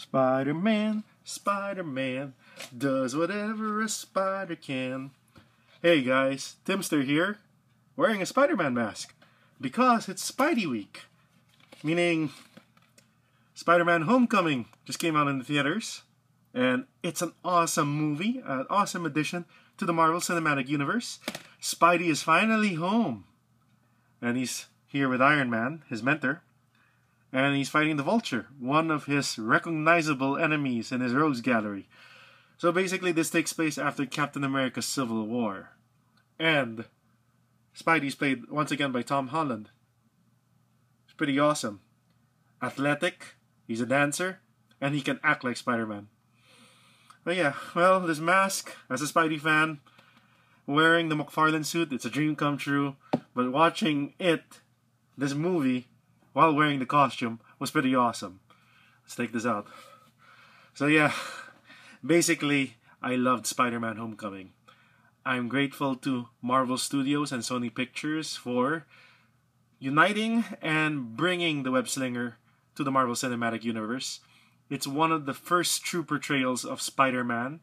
Spider Man, Spider Man, does whatever a spider can. Hey guys, Timster here, wearing a Spider Man mask because it's Spidey Week, meaning Spider Man Homecoming just came out in the theaters, and it's an awesome movie, an awesome addition to the Marvel Cinematic Universe. Spidey is finally home, and he's here with Iron Man, his mentor, and he's fighting the Vulture, one of his recognizable enemies in his rogues gallery. So basically, this takes place after Captain America's Civil War. And Spidey's played once again by Tom Holland. It's pretty awesome. Athletic, he's a dancer, and he can act like Spider Man. But yeah, well, this mask, as a Spidey fan, wearing the McFarlane suit, it's a dream come true. But watching it, this movie, while wearing the costume was pretty awesome. Let's take this out. So yeah, basically, I loved Spider-Man Homecoming. I'm grateful to Marvel Studios and Sony Pictures for uniting and bringing the Web Slinger to the Marvel Cinematic Universe. It's one of the first true portrayals of Spider-Man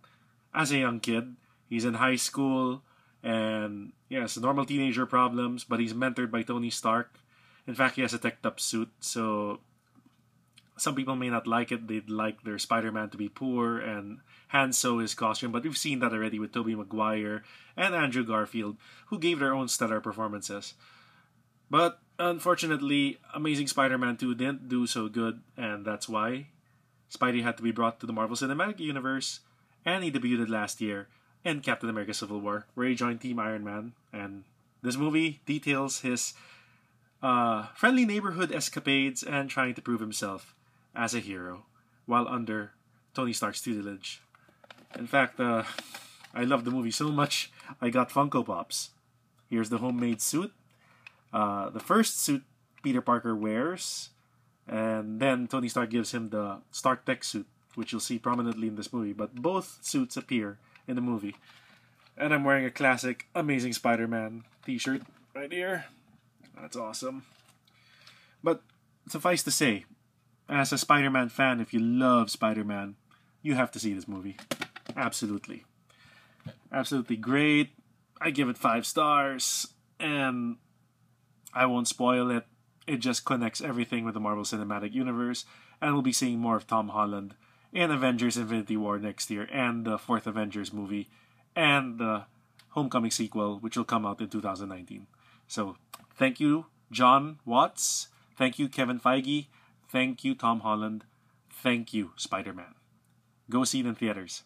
as a young kid. He's in high school and yes, normal teenager problems, but he's mentored by Tony Stark in fact, he has a tech up suit, so some people may not like it. They'd like their Spider-Man to be poor and hand sew his costume, but we've seen that already with Tobey Maguire and Andrew Garfield, who gave their own stellar performances. But unfortunately, Amazing Spider-Man 2 didn't do so good, and that's why Spidey had to be brought to the Marvel Cinematic Universe, and he debuted last year in Captain America Civil War, where he joined Team Iron Man. And this movie details his uh, friendly neighborhood escapades and trying to prove himself as a hero while under Tony Stark's tutelage. In fact, uh, I love the movie so much, I got Funko Pops. Here's the homemade suit. Uh, the first suit Peter Parker wears, and then Tony Stark gives him the Stark Tech suit, which you'll see prominently in this movie. But both suits appear in the movie. And I'm wearing a classic Amazing Spider Man t shirt right here. That's awesome. But suffice to say, as a Spider Man fan, if you love Spider Man, you have to see this movie. Absolutely. Absolutely great. I give it five stars, and I won't spoil it. It just connects everything with the Marvel Cinematic Universe, and we'll be seeing more of Tom Holland in Avengers Infinity War next year, and the fourth Avengers movie, and the Homecoming sequel, which will come out in 2019. So thank you, John Watts. Thank you, Kevin Feige. Thank you, Tom Holland. Thank you, Spider Man. Go see it in theaters.